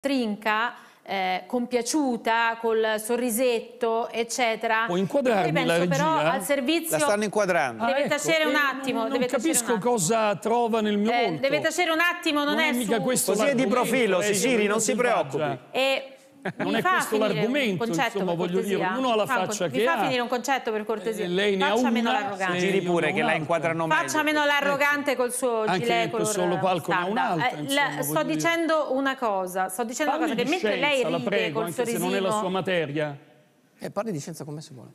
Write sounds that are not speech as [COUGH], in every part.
trinca, eh, compiaciuta, col sorrisetto, eccetera. Può inquadrarmi penso, la regia? Però al servizio... La stanno inquadrando. Deve ah, ecco. tacere un eh, attimo. Non, non capisco cosa trova nel mio eh, volto. Deve tacere un attimo, non, non è, è mica su... Così è di profilo, eh, si non si preoccupi. E non mi è questo l'argomento, insomma, voglio dire, uno ha la faccia che mi ha. Mi fa finire un concetto per cortesia. Eh, lei ne faccia ha meno l'arrogante. Giri pure che la inquadrano meglio. Faccia meno l'arrogante col suo Anche gilet color solo palco ne un'altra, eh, insomma, Sto dicendo dire. una cosa, sto dicendo Parli una cosa che mentre lei ride prego, col sorrisino... non è la sua materia. Eh, parli di scienza con me se vuole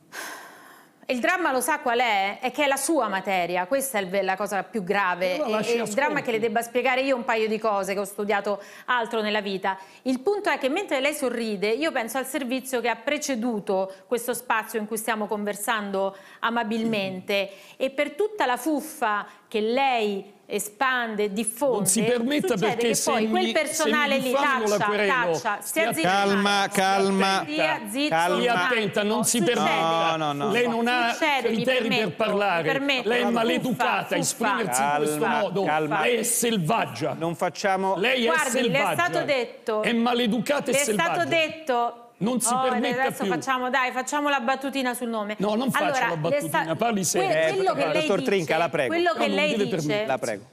il dramma lo sa qual è? È che è la sua materia, questa è la cosa più grave. E, e il dramma è che le debba spiegare io un paio di cose che ho studiato altro nella vita. Il punto è che mentre lei sorride, io penso al servizio che ha preceduto questo spazio in cui stiamo conversando amabilmente mm. e per tutta la fuffa che lei espande, diffonde. Non si permetta perché se poi mi, quel personale lì taccia, taccia, stia zitto. Calma, calma. Stia zitto. Calma. attenta, non si permetta. No, no, no. Lei non ha Succede, criteri permetto, per parlare. Permetto, Lei è maleducata, uffa, esprimersi calma, in questo modo. Calma. Lei è selvaggia. Non facciamo Lei è Guardi, selvaggia. le è stato detto. È maleducata e selvaggia. Le è stato detto non si oh, permetta adesso più. Facciamo, dai, facciamo la battutina sul nome. No, non allora, faccio la battutina, parli serio. Quello, eh, quello che lei Dottor dice, Trinca, la prego. Quello che no, lei dice, la prego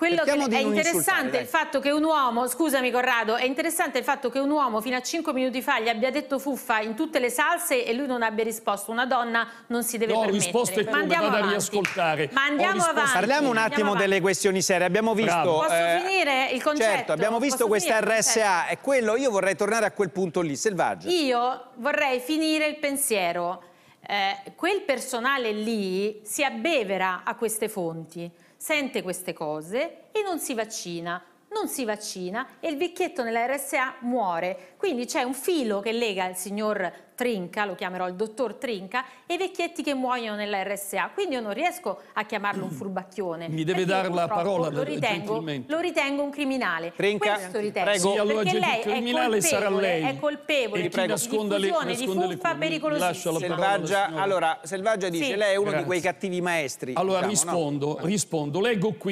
quello che è interessante il fatto che un uomo, scusami Corrado, è interessante il fatto che un uomo fino a 5 minuti fa gli abbia detto fuffa in tutte le salse e lui non abbia risposto. Una donna non si deve no, permettere. risposte Ma andiamo avanti. riascoltare. Ma andiamo avanti. Parliamo un attimo delle questioni serie. Abbiamo visto... Eh, Posso finire il concetto? Certo, abbiamo visto questa RSA e quello io vorrei tornare a quel punto lì, selvaggio. Io vorrei finire il pensiero eh, quel personale lì si abbevera a queste fonti, sente queste cose e non si vaccina non si vaccina e il vecchietto nella RSA muore. Quindi c'è un filo che lega il signor Trinca, lo chiamerò il dottor Trinca, e i vecchietti che muoiono nella RSA. Quindi io non riesco a chiamarlo un [CLEARS THROAT] furbacchione. Mi deve dare la parola, lo ritengo, lo ritengo un criminale. Trinca, Questo ritengo. Prego. Sì, allora, perché lei criminale è colpevole, sarà lei. è colpevole e di diffusione di fuffa pericolosissima. Selvaggia, allora, Selvaggia dice, sì. lei è uno Grazie. di quei cattivi maestri. Allora diciamo, rispondo, no? rispondo, leggo qui.